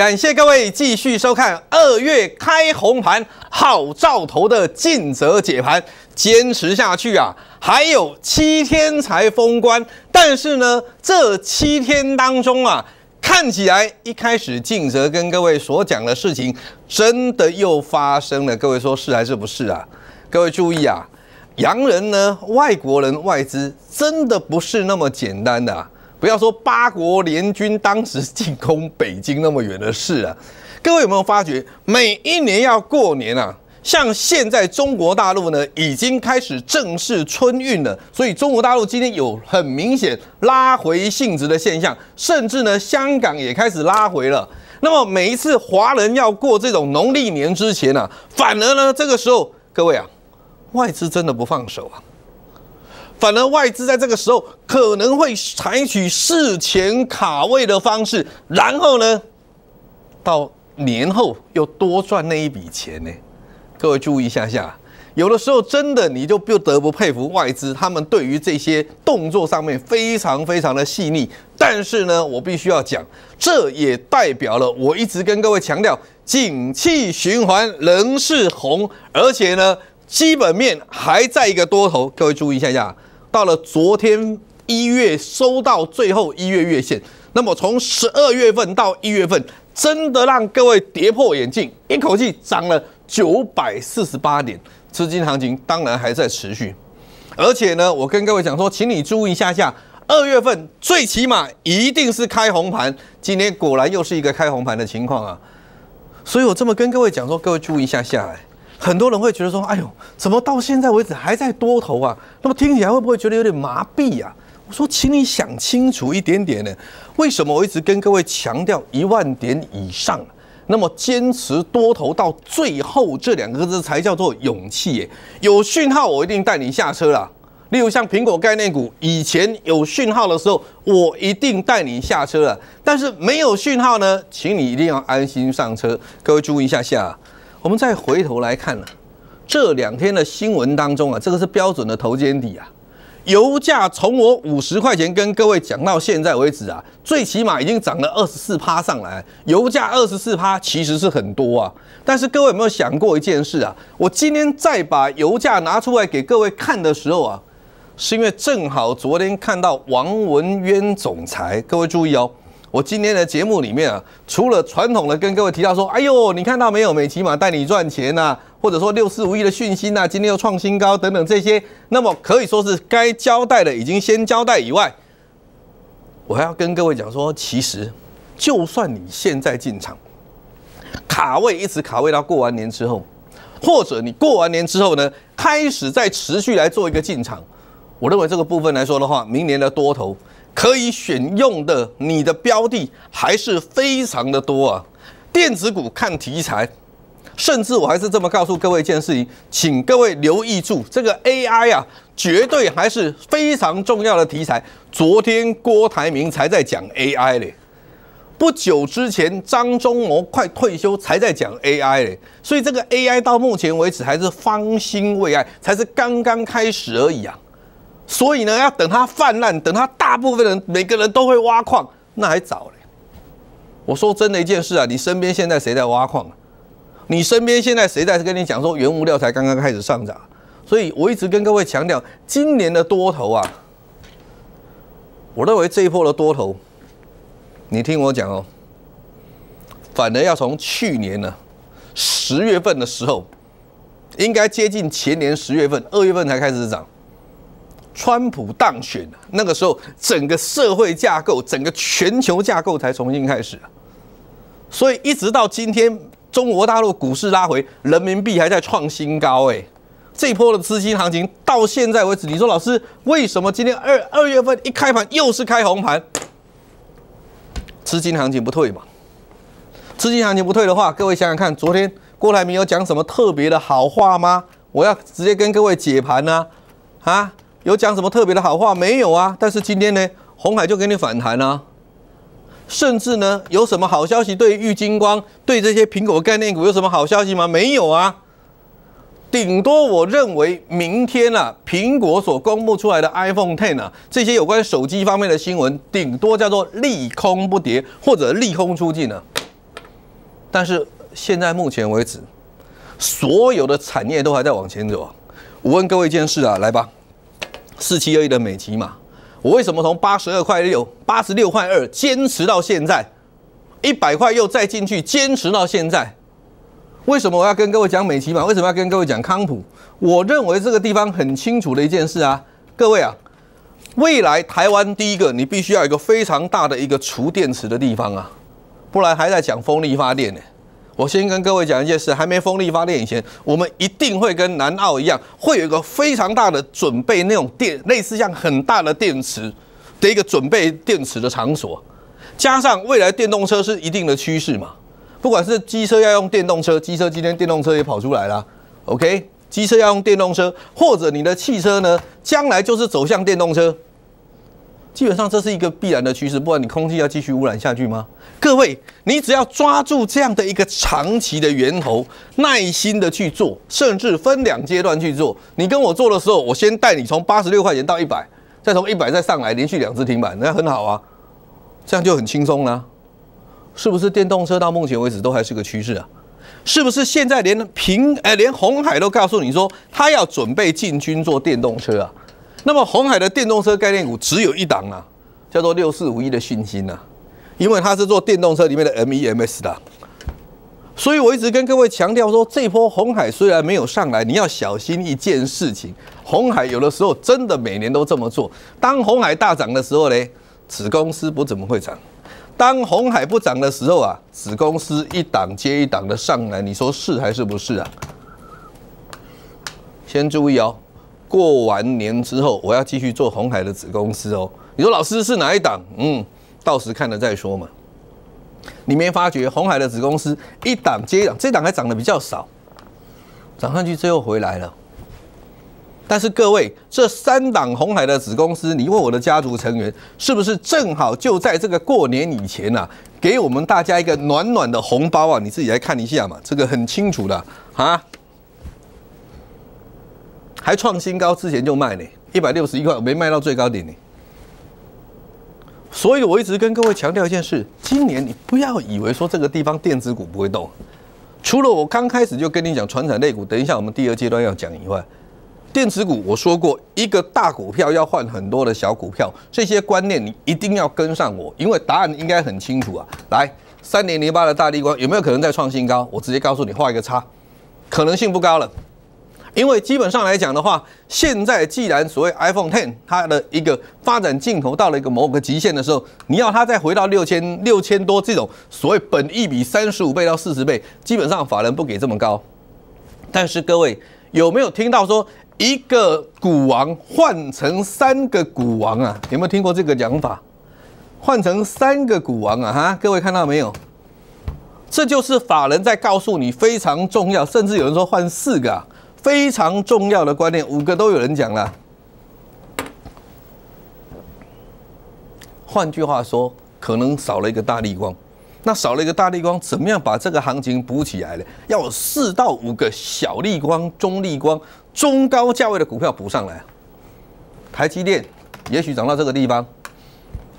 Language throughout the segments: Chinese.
感谢各位继续收看二月开红盘好兆头的晋泽解盘，坚持下去啊，还有七天才封关。但是呢，这七天当中啊，看起来一开始晋泽跟各位所讲的事情，真的又发生了。各位说是还是不是啊？各位注意啊，洋人呢，外国人、外资真的不是那么简单的。不要说八国联军当时进攻北京那么远的事啊，各位有没有发觉，每一年要过年啊，像现在中国大陆呢，已经开始正式春运了，所以中国大陆今天有很明显拉回性质的现象，甚至呢，香港也开始拉回了。那么每一次华人要过这种农历年之前呢，反而呢，这个时候各位啊，外资真的不放手啊。反而外资在这个时候可能会采取事前卡位的方式，然后呢，到年后又多赚那一笔钱呢？各位注意一下下，有的时候真的你就不得不佩服外资，他们对于这些动作上面非常非常的细腻。但是呢，我必须要讲，这也代表了我一直跟各位强调，景气循环仍是红，而且呢。基本面还在一个多头，各位注意一下下。到了昨天一月收到最后一月月线，那么从十二月份到一月份，真的让各位跌破眼镜，一口气涨了九百四十八点。资金行情当然还在持续，而且呢，我跟各位讲说，请你注意一下下。二月份最起码一定是开红盘，今天果然又是一个开红盘的情况啊。所以我这么跟各位讲说，各位注意一下下来。很多人会觉得说，哎呦，怎么到现在为止还在多头啊？那么听起来会不会觉得有点麻痹呀？我说，请你想清楚一点点呢。为什么我一直跟各位强调一万点以上，那么坚持多头到最后这两个字才叫做勇气耶。有讯号，我一定带你下车了。例如像苹果概念股，以前有讯号的时候，我一定带你下车了。但是没有讯号呢，请你一定要安心上车。各位注意一下下。我们再回头来看呢，这两天的新闻当中啊，这个是标准的头肩底啊。油价从我五十块钱跟各位讲到现在为止啊，最起码已经涨了二十四趴上来。油价二十四趴其实是很多啊，但是各位有没有想过一件事啊？我今天再把油价拿出来给各位看的时候啊，是因为正好昨天看到王文渊总裁，各位注意哦。我今天的节目里面啊，除了传统的跟各位提到说，哎呦，你看到没有，美骑马带你赚钱呐，或者说六四五亿的讯息呐，今天又创新高等等这些，那么可以说是该交代的已经先交代以外，我还要跟各位讲说，其实就算你现在进场，卡位一直卡位到过完年之后，或者你过完年之后呢，开始再持续来做一个进场，我认为这个部分来说的话，明年的多头。可以选用的你的标的还是非常的多啊，电子股看题材，甚至我还是这么告诉各位一件事情，请各位留意住，这个 AI 啊，绝对还是非常重要的题材。昨天郭台铭才在讲 AI 嘞，不久之前张忠谋快退休才在讲 AI 嘞，所以这个 AI 到目前为止还是方兴未艾，才是刚刚开始而已啊。所以呢，要等它泛滥，等它大部分人每个人都会挖矿，那还早嘞。我说真的一件事啊，你身边现在谁在挖矿啊？你身边现在谁在跟你讲说原物料才刚刚开始上涨？所以我一直跟各位强调，今年的多头啊，我认为这一波的多头，你听我讲哦，反而要从去年呢十月份的时候，应该接近前年十月份、二月份才开始涨。川普当选，那个时候整个社会架构、整个全球架构才重新开始，所以一直到今天，中国大陆股市拉回，人民币还在创新高。哎，这波的资金行情到现在为止，你说老师为什么今天二二月份一开盘又是开红盘？资金行情不退嘛？资金行情不退的话，各位想想看，昨天郭台铭有讲什么特别的好话吗？我要直接跟各位解盘呢，啊？有讲什么特别的好话没有啊？但是今天呢，红海就给你反弹啊！甚至呢，有什么好消息对郁金光、对这些苹果概念股有什么好消息吗？没有啊！顶多我认为明天啊，苹果所公布出来的 iPhone Ten 啊，这些有关手机方面的新闻，顶多叫做利空不跌或者利空出尽啊。但是现在目前为止，所有的产业都还在往前走。我问各位一件事啊，来吧。四七二一的美琪嘛。我为什么从八十二块六、八十六块二坚持到现在？一百块又再进去，坚持到现在。为什么我要跟各位讲美琪嘛？为什么要跟各位讲康普？我认为这个地方很清楚的一件事啊，各位啊，未来台湾第一个你必须要有一个非常大的一个储电池的地方啊，不然还在讲风力发电呢。我先跟各位讲一件事，还没风力发电以前，我们一定会跟南澳一样，会有一个非常大的准备那种电，类似像很大的电池的一个准备电池的场所，加上未来电动车是一定的趋势嘛，不管是机车要用电动车，机车今天电动车也跑出来了，OK，机车要用电动车，或者你的汽车呢，将来就是走向电动车。基本上这是一个必然的趋势，不然你空气要继续污染下去吗？各位，你只要抓住这样的一个长期的源头，耐心的去做，甚至分两阶段去做。你跟我做的时候，我先带你从八十六块钱到一百，再从一百再上来，连续两次停板，那很好啊，这样就很轻松了，是不是？电动车到目前为止都还是个趋势啊，是不是？现在连平哎，连红海都告诉你说，他要准备进军做电动车啊。那么红海的电动车概念股只有一档啊，叫做六四五一的讯息。呐，因为它是做电动车里面的 MEMS 的，所以我一直跟各位强调说，这波红海虽然没有上来，你要小心一件事情，红海有的时候真的每年都这么做。当红海大涨的时候呢，子公司不怎么会涨；当红海不涨的时候啊，子公司一档接一档的上来，你说是还是不是啊？先注意哦。过完年之后，我要继续做红海的子公司哦。你说老师是哪一档？嗯，到时看了再说嘛。你没发觉红海的子公司一档接一档，这档还涨得比较少，涨上去最后回来了。但是各位，这三档红海的子公司，你问我的家族成员是不是正好就在这个过年以前啊，给我们大家一个暖暖的红包啊！你自己来看一下嘛，这个很清楚的啊。还创新高之前就卖呢，一百六十一块没卖到最高点呢。所以我一直跟各位强调一件事：今年你不要以为说这个地方电子股不会动，除了我刚开始就跟你讲传产类股，等一下我们第二阶段要讲以外，电子股我说过一个大股票要换很多的小股票，这些观念你一定要跟上我，因为答案应该很清楚啊。来，三点零八的大利光有没有可能再创新高？我直接告诉你，画一个叉，可能性不高了。因为基本上来讲的话，现在既然所谓 iPhone Ten 它的一个发展尽头到了一个某个极限的时候，你要它再回到六千六千多这种所谓本一比三十五倍到四十倍，基本上法人不给这么高。但是各位有没有听到说一个股王换成三个股王啊？有没有听过这个讲法？换成三个股王啊！哈，各位看到没有？这就是法人在告诉你非常重要，甚至有人说换四个啊。非常重要的观念，五个都有人讲了。换句话说，可能少了一个大利光，那少了一个大利光，怎么样把这个行情补起来呢？要四到五个小利光、中利光、中高价位的股票补上来。台积电也许涨到这个地方，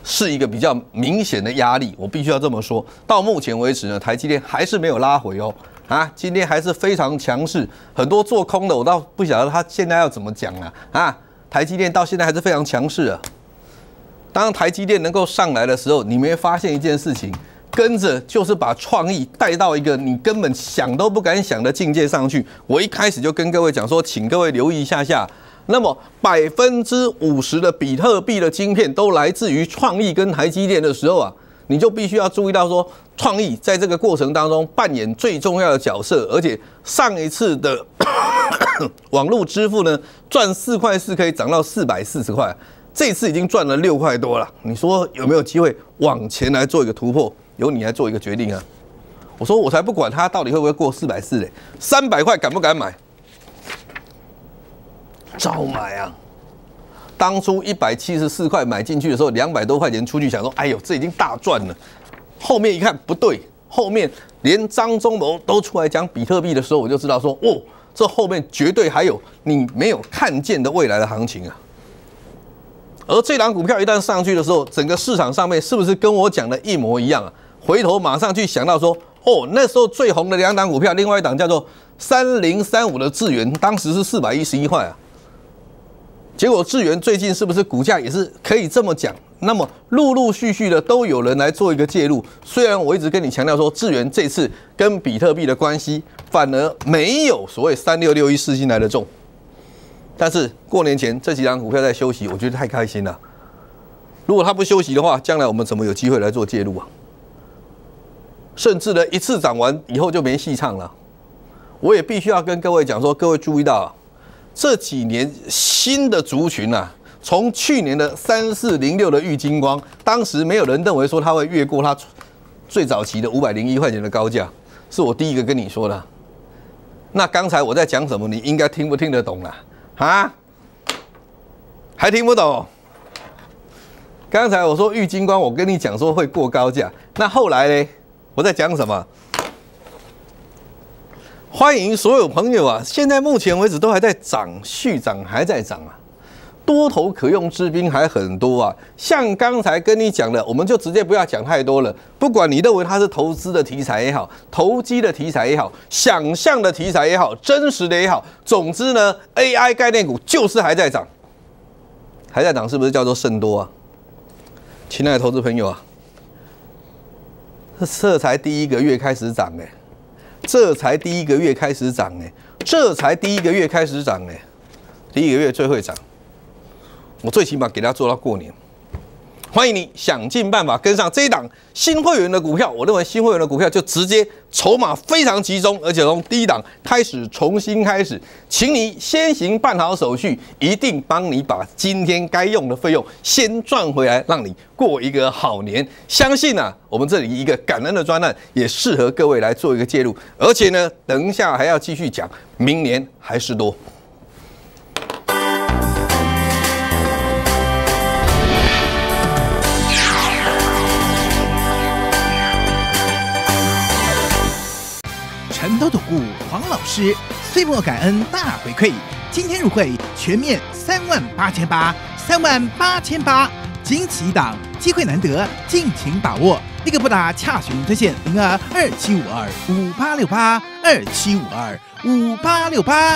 是一个比较明显的压力，我必须要这么说。到目前为止呢，台积电还是没有拉回哦。啊，今天还是非常强势，很多做空的，我倒不晓得他现在要怎么讲了。啊，台积电到现在还是非常强势啊。当台积电能够上来的时候，你没发现一件事情，跟着就是把创意带到一个你根本想都不敢想的境界上去。我一开始就跟各位讲说，请各位留意一下下，那么百分之五十的比特币的晶片都来自于创意跟台积电的时候啊。你就必须要注意到，说创意在这个过程当中扮演最重要的角色，而且上一次的 网络支付呢，赚四块四，可以涨到四百四十块，这次已经赚了六块多了，你说有没有机会往前来做一个突破？由你来做一个决定啊！我说我才不管它到底会不会过四百四嘞，三百块敢不敢买？早买啊！当初一百七十四块买进去的时候，两百多块钱出去，想说，哎呦，这已经大赚了。后面一看不对，后面连张忠谋都出来讲比特币的时候，我就知道说，哦，这后面绝对还有你没有看见的未来的行情啊。而这档股票一旦上去的时候，整个市场上面是不是跟我讲的一模一样啊？回头马上去想到说，哦，那时候最红的两档股票，另外一档叫做三零三五的智源，当时是四百一十一块啊。结果智源最近是不是股价也是可以这么讲？那么陆陆续续的都有人来做一个介入。虽然我一直跟你强调说，智源这次跟比特币的关系反而没有所谓三六六一四金来的重。但是过年前这几张股票在休息，我觉得太开心了。如果它不休息的话，将来我们怎么有机会来做介入啊？甚至呢，一次涨完以后就没戏唱了。我也必须要跟各位讲说，各位注意到。啊。这几年新的族群啊，从去年的三四零六的郁金光，当时没有人认为说它会越过它最早期的五百零一块钱的高价，是我第一个跟你说的。那刚才我在讲什么，你应该听不听得懂啊？啊？还听不懂？刚才我说郁金光，我跟你讲说会过高价，那后来呢？我在讲什么？欢迎所有朋友啊！现在目前为止都还在涨，续涨还在涨啊，多头可用之兵还很多啊。像刚才跟你讲的，我们就直接不要讲太多了。不管你认为它是投资的题材也好，投机的题材也好，想象的题材也好，真实的也好，总之呢，AI 概念股就是还在涨，还在涨，是不是叫做甚多啊？亲爱的投资朋友啊，这才第一个月开始涨哎。这才第一个月开始涨呢，这才第一个月开始涨呢，第一个月最会涨，我最起码给他做到过年。欢迎你想尽办法跟上这一档新会员的股票。我认为新会员的股票就直接筹码非常集中，而且从低档开始重新开始，请你先行办好手续，一定帮你把今天该用的费用先赚回来，让你过一个好年。相信呢，我们这里一个感恩的专案也适合各位来做一个介入，而且呢，等一下还要继续讲，明年还是多。成都总部黄老师岁末感恩大回馈，今天入会全面三万八千八，三万八千八惊喜一档，机会难得，尽情把握，立刻拨打洽询推荐，零二二七五二五八六八，二七五二五八六八。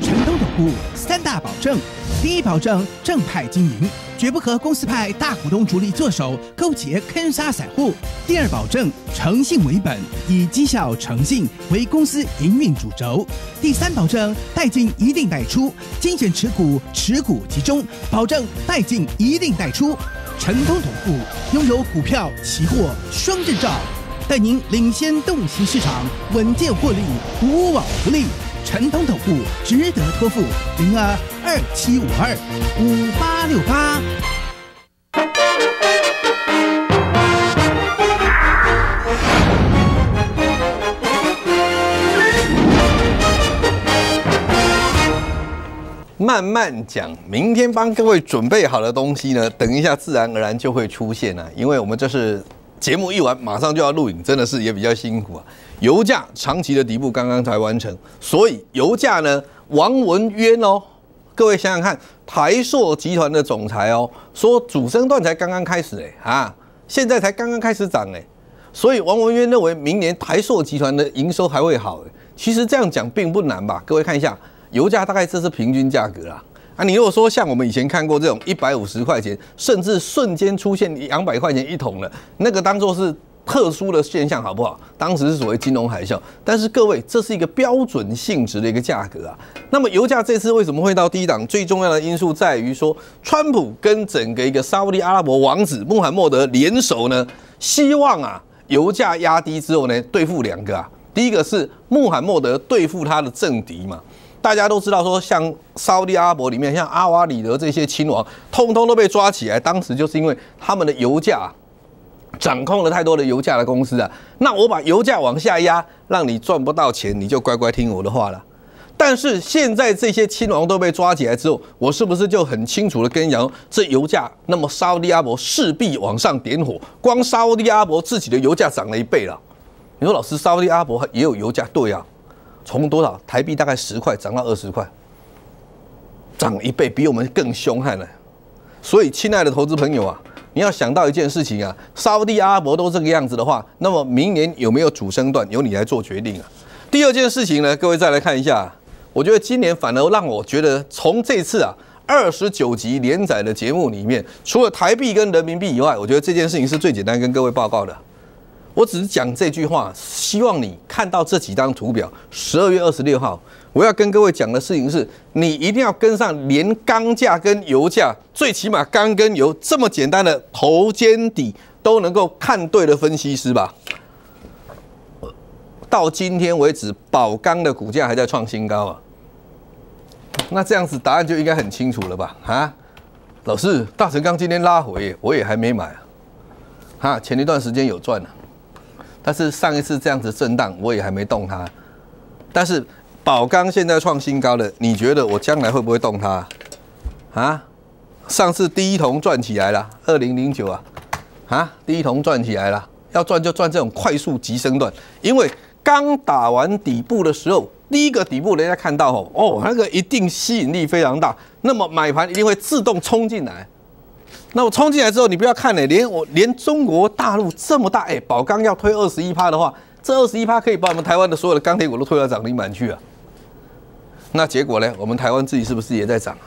成都总部三大保证，第一保证正派经营。绝不和公司派大股东主力做手勾结坑杀散户。第二保证诚信为本，以绩效诚信为公司营运主轴。第三保证代进一定代出，精选持股，持股集中，保证代进一定代出。辰东投顾拥有股票、期货双证照，带您领先洞悉市场，稳健获利，无往不利。陈通投顾值得托付。零二。二七五二五八六八，慢慢讲。明天帮各位准备好的东西呢，等一下自然而然就会出现啊。因为我们就是节目一完，马上就要录影，真的是也比较辛苦啊。油价长期的底部刚刚才完成，所以油价呢，王文渊哦。各位想想看，台塑集团的总裁哦说，主升段才刚刚开始哎啊，现在才刚刚开始涨哎，所以王文渊认为明年台塑集团的营收还会好其实这样讲并不难吧？各位看一下，油价大概这是平均价格啦啊，你如果说像我们以前看过这种一百五十块钱，甚至瞬间出现两百块钱一桶了，那个当做是。特殊的现象好不好？当时是所谓金融海啸，但是各位，这是一个标准性质的一个价格啊。那么油价这次为什么会到低档？最重要的因素在于说，川普跟整个一个沙特阿拉伯王子穆罕默德联手呢，希望啊油价压低之后呢，对付两个啊，第一个是穆罕默德对付他的政敌嘛。大家都知道说，像沙特阿拉伯里面，像阿瓦里德这些亲王，通通都被抓起来。当时就是因为他们的油价。掌控了太多的油价的公司啊，那我把油价往下压，让你赚不到钱，你就乖乖听我的话了。但是现在这些亲王都被抓起来之后，我是不是就很清楚的跟杨这油价那么沙特阿伯势必往上点火？光沙特阿伯自己的油价涨了一倍了。你说老师，沙特阿伯也有油价对啊？从多少台币大概十块涨到二十块，涨一倍，比我们更凶悍了。所以，亲爱的投资朋友啊。你要想到一件事情啊，沙地阿拉伯都这个样子的话，那么明年有没有主升段，由你来做决定啊。第二件事情呢，各位再来看一下，我觉得今年反而让我觉得，从这次啊二十九集连载的节目里面，除了台币跟人民币以外，我觉得这件事情是最简单跟各位报告的。我只是讲这句话，希望你看到这几张图表，十二月二十六号。我要跟各位讲的事情是，你一定要跟上连钢价跟油价，最起码钢跟油这么简单的头肩底都能够看对的分析师吧。到今天为止，宝钢的股价还在创新高啊。那这样子答案就应该很清楚了吧？啊，老师，大成钢今天拉回，我也还没买啊。哈，前一段时间有赚了，但是上一次这样子震荡，我也还没动它，但是。宝钢现在创新高了，你觉得我将来会不会动它？啊？上次第一桶赚起来了，二零零九啊，啊，第一桶赚起来了，要赚就赚这种快速急升段，因为刚打完底部的时候，第一个底部人家看到吼，哦，那个一定吸引力非常大，那么买盘一定会自动冲进来。那我冲进来之后，你不要看呢，连我连中国大陆这么大，哎，宝钢要推二十一趴的话，这二十一趴可以把我们台湾的所有的钢铁股都推到涨停板去啊！那结果呢？我们台湾自己是不是也在涨啊？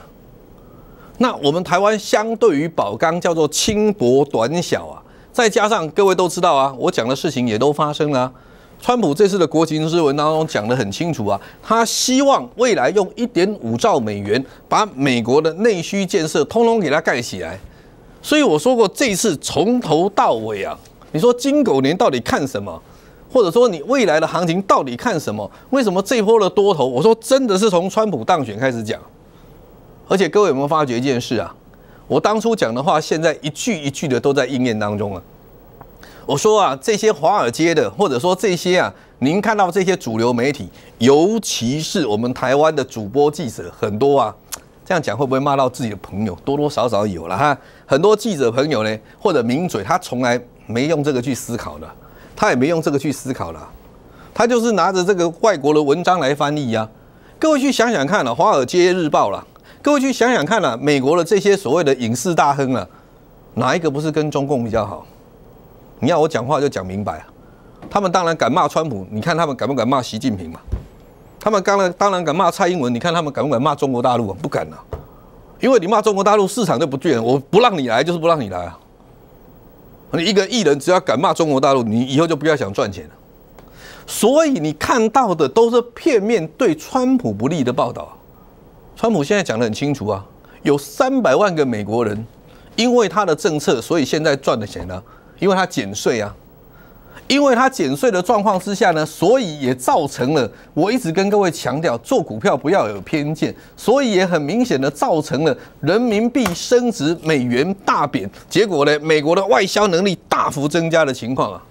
那我们台湾相对于宝钢叫做轻薄短小啊，再加上各位都知道啊，我讲的事情也都发生了。川普这次的国情咨文当中讲得很清楚啊，他希望未来用一点五兆美元把美国的内需建设通通给它盖起来。所以我说过，这次从头到尾啊，你说金狗年到底看什么？或者说你未来的行情到底看什么？为什么这波的多头？我说真的是从川普当选开始讲，而且各位有没有发觉一件事啊？我当初讲的话，现在一句一句的都在应验当中了。我说啊，这些华尔街的，或者说这些啊，您看到这些主流媒体，尤其是我们台湾的主播记者很多啊，这样讲会不会骂到自己的朋友？多多少少有了哈，很多记者朋友呢，或者名嘴，他从来没用这个去思考的。他也没用这个去思考了，他就是拿着这个外国的文章来翻译呀。各位去想想看啊，《华尔街日报》了，各位去想想看啊，美国的这些所谓的影视大亨了，哪一个不是跟中共比较好？你要我讲话就讲明白，他们当然敢骂川普，你看他们敢不敢骂习近平嘛？他们当然当然敢骂蔡英文，你看他们敢不敢骂中国大陆？不敢啊，因为你骂中国大陆市场就不卷，我不让你来就是不让你来啊。你一个艺人，只要敢骂中国大陆，你以后就不要想赚钱了。所以你看到的都是片面，对川普不利的报道。川普现在讲得很清楚啊，有三百万个美国人因为他的政策，所以现在赚的钱呢，因为他减税啊。因为它减税的状况之下呢，所以也造成了我一直跟各位强调做股票不要有偏见，所以也很明显的造成了人民币升值、美元大贬，结果呢，美国的外销能力大幅增加的情况啊。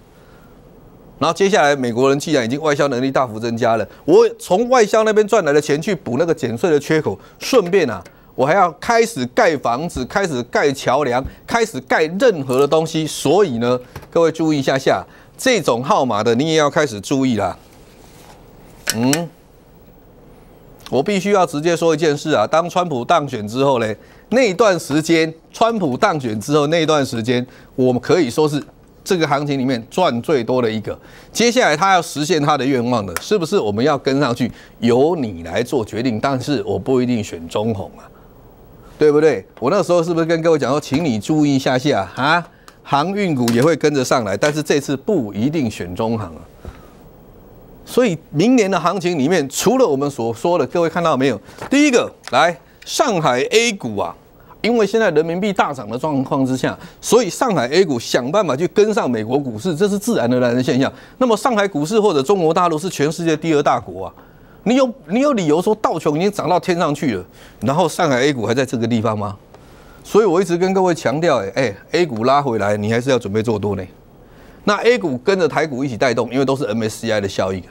然后接下来，美国人既然已经外销能力大幅增加了，我从外销那边赚来的钱去补那个减税的缺口，顺便啊，我还要开始盖房子、开始盖桥梁、开始盖任何的东西，所以呢，各位注意一下下。这种号码的，你也要开始注意啦。嗯，我必须要直接说一件事啊，当川普当选之后呢，那段时间，川普当选之后那段时间，我们可以说是这个行情里面赚最多的一个。接下来他要实现他的愿望的，是不是我们要跟上去？由你来做决定，但是我不一定选中红啊，对不对？我那时候是不是跟各位讲说，请你注意一下下啊？航运股也会跟着上来，但是这次不一定选中行啊。所以明年的行情里面，除了我们所说的，各位看到没有？第一个，来上海 A 股啊，因为现在人民币大涨的状况之下，所以上海 A 股想办法去跟上美国股市，这是自然而然的现象。那么上海股市或者中国大陆是全世界第二大国啊，你有你有理由说道琼已经涨到天上去了，然后上海 A 股还在这个地方吗？所以我一直跟各位强调，哎哎，A 股拉回来，你还是要准备做多呢。那 A 股跟着台股一起带动，因为都是 MSCI 的效益啊。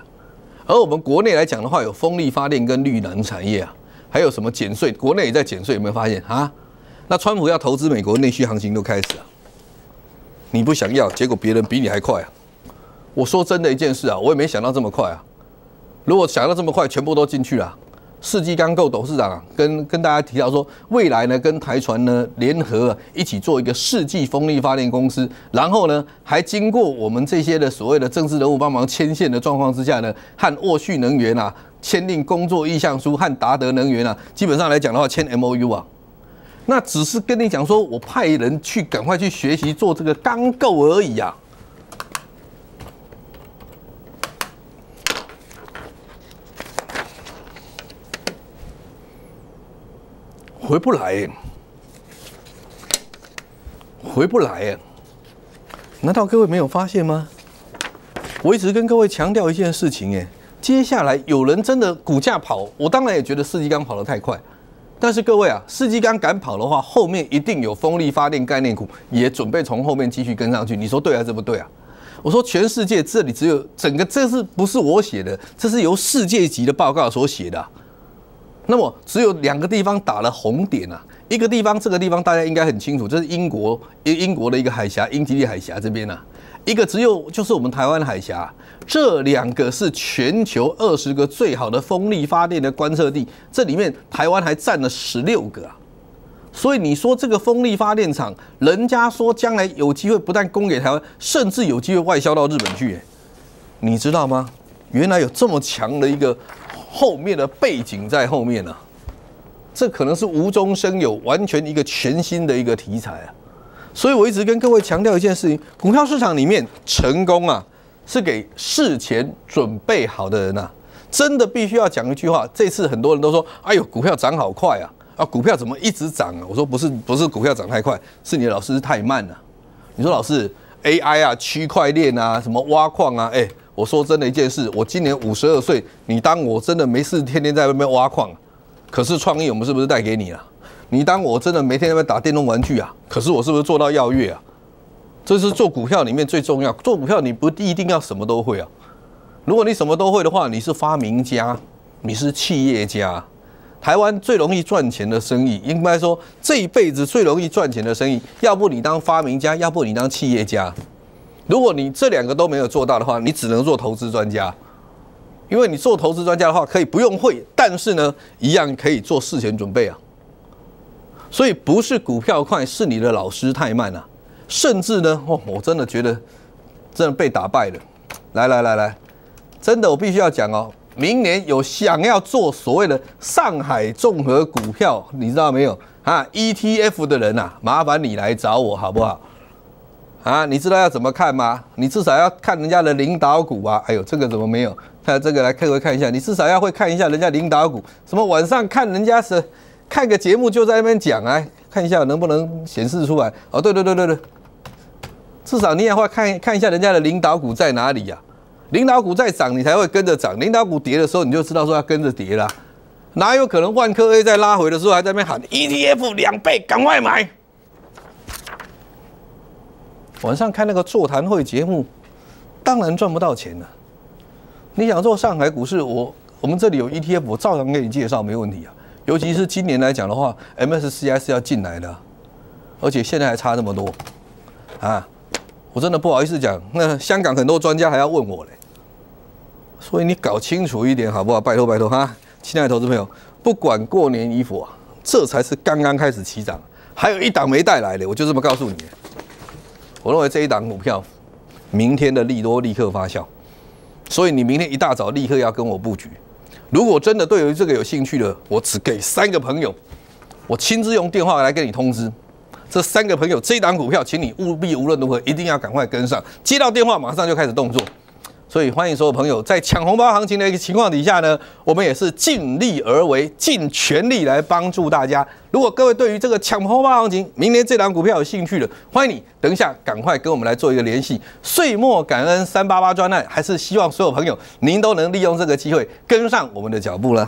而我们国内来讲的话，有风力发电跟绿能产业啊，还有什么减税，国内也在减税，有没有发现啊？那川普要投资美国，内需行情都开始啊。你不想要，结果别人比你还快啊。我说真的一件事啊，我也没想到这么快啊。如果想到这么快，全部都进去了。世纪钢构董事长啊，跟跟大家提到说，未来呢跟台船呢联合啊，一起做一个世纪风力发电公司，然后呢还经过我们这些的所谓的政治人物帮忙牵线的状况之下呢，和沃旭能源啊签订工作意向书，和达德能源啊基本上来讲的话签 M O U 啊，那只是跟你讲说我派人去赶快去学习做这个钢构而已啊。回不来，回不来！难道各位没有发现吗？我一直跟各位强调一件事情：哎，接下来有人真的股价跑，我当然也觉得四季钢跑得太快。但是各位啊，四季钢敢跑的话，后面一定有风力发电概念股也准备从后面继续跟上去。你说对还是不对啊？我说全世界这里只有整个这是不是我写的？这是由世界级的报告所写的。那么只有两个地方打了红点啊，一个地方这个地方大家应该很清楚，这是英国英英国的一个海峡，英吉利海峡这边啊，一个只有就是我们台湾海峡，这两个是全球二十个最好的风力发电的观测地，这里面台湾还占了十六个啊，所以你说这个风力发电厂，人家说将来有机会不但供给台湾，甚至有机会外销到日本去，你知道吗？原来有这么强的一个。后面的背景在后面呢，这可能是无中生有，完全一个全新的一个题材啊！所以我一直跟各位强调一件事情：股票市场里面成功啊，是给事前准备好的人呐。真的必须要讲一句话：这次很多人都说，哎呦，股票涨好快啊！啊，股票怎么一直涨啊？我说不是，不是股票涨太快，是你的老师太慢了。你说老师 AI 啊、区块链啊、什么挖矿啊，哎。我说真的一件事，我今年五十二岁，你当我真的没事，天天在外面挖矿？可是创意我们是不是带给你了？你当我真的每天在外面打电动玩具啊？可是我是不是做到要月啊？这是做股票里面最重要。做股票你不一定要什么都会啊。如果你什么都会的话，你是发明家，你是企业家。台湾最容易赚钱的生意，应该说这一辈子最容易赚钱的生意，要不你当发明家，要不你当企业家。如果你这两个都没有做到的话，你只能做投资专家，因为你做投资专家的话，可以不用会，但是呢，一样可以做事前准备啊。所以不是股票快，是你的老师太慢了。甚至呢，我真的觉得，真的被打败了。来来来来，真的，我必须要讲哦。明年有想要做所谓的上海综合股票，你知道没有啊？ETF 的人呐，麻烦你来找我好不好？啊，你知道要怎么看吗？你至少要看人家的领导股啊！哎呦，这个怎么没有？看这个来，各位看一下，你至少要会看一下人家领导股。什么晚上看人家是看个节目就在那边讲啊？看一下能不能显示出来？哦，对对对对对，至少你也会看看一下人家的领导股在哪里呀？领导股在涨，你才会跟着涨；领导股跌的时候，你就知道说要跟着跌了。哪有可能万科 A 在拉回的时候还在那边喊 ETF 两倍，赶快买！晚上开那个座谈会节目，当然赚不到钱了。你想做上海股市，我我们这里有 ETF，我照样给你介绍，没问题啊。尤其是今年来讲的话，MSCI 是要进来的，而且现在还差那么多啊。我真的不好意思讲，那香港很多专家还要问我嘞。所以你搞清楚一点好不好？拜托拜托哈，亲爱的投资朋友，不管过年衣服啊，这才是刚刚开始起涨，还有一档没带来的，我就这么告诉你。我认为这一档股票，明天的利多立刻发酵，所以你明天一大早立刻要跟我布局。如果真的对于这个有兴趣的，我只给三个朋友，我亲自用电话来跟你通知。这三个朋友，这一档股票，请你务必无论如何一定要赶快跟上，接到电话马上就开始动作。所以，欢迎所有朋友在抢红包行情的一个情况底下呢，我们也是尽力而为，尽全力来帮助大家。如果各位对于这个抢红包行情、明年这档股票有兴趣的，欢迎你，等一下赶快跟我们来做一个联系。岁末感恩三八八专案，还是希望所有朋友您都能利用这个机会跟上我们的脚步了。